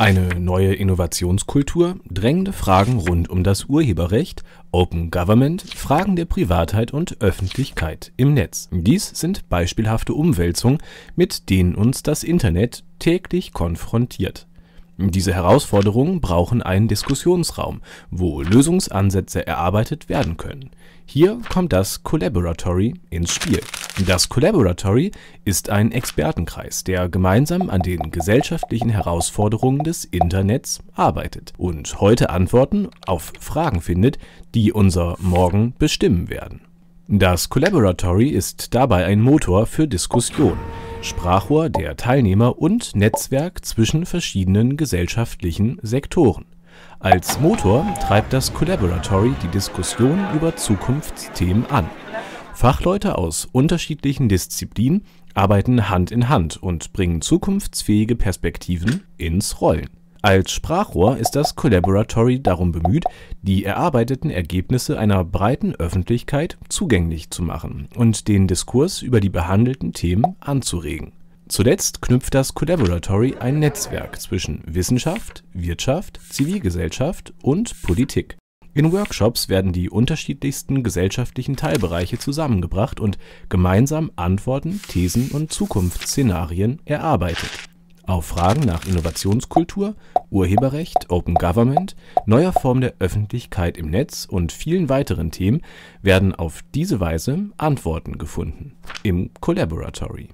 Eine neue Innovationskultur, drängende Fragen rund um das Urheberrecht, Open Government, Fragen der Privatheit und Öffentlichkeit im Netz. Dies sind beispielhafte Umwälzungen, mit denen uns das Internet täglich konfrontiert. Diese Herausforderungen brauchen einen Diskussionsraum, wo Lösungsansätze erarbeitet werden können. Hier kommt das Collaboratory ins Spiel. Das Collaboratory ist ein Expertenkreis, der gemeinsam an den gesellschaftlichen Herausforderungen des Internets arbeitet und heute Antworten auf Fragen findet, die unser Morgen bestimmen werden. Das Collaboratory ist dabei ein Motor für Diskussion. Sprachrohr der Teilnehmer und Netzwerk zwischen verschiedenen gesellschaftlichen Sektoren. Als Motor treibt das Collaboratory die Diskussion über Zukunftsthemen an. Fachleute aus unterschiedlichen Disziplinen arbeiten Hand in Hand und bringen zukunftsfähige Perspektiven ins Rollen. Als Sprachrohr ist das Collaboratory darum bemüht, die erarbeiteten Ergebnisse einer breiten Öffentlichkeit zugänglich zu machen und den Diskurs über die behandelten Themen anzuregen. Zuletzt knüpft das Collaboratory ein Netzwerk zwischen Wissenschaft, Wirtschaft, Zivilgesellschaft und Politik. In Workshops werden die unterschiedlichsten gesellschaftlichen Teilbereiche zusammengebracht und gemeinsam Antworten, Thesen und Zukunftsszenarien erarbeitet auf Fragen nach Innovationskultur, Urheberrecht, Open Government, neuer Form der Öffentlichkeit im Netz und vielen weiteren Themen werden auf diese Weise Antworten gefunden im Collaboratory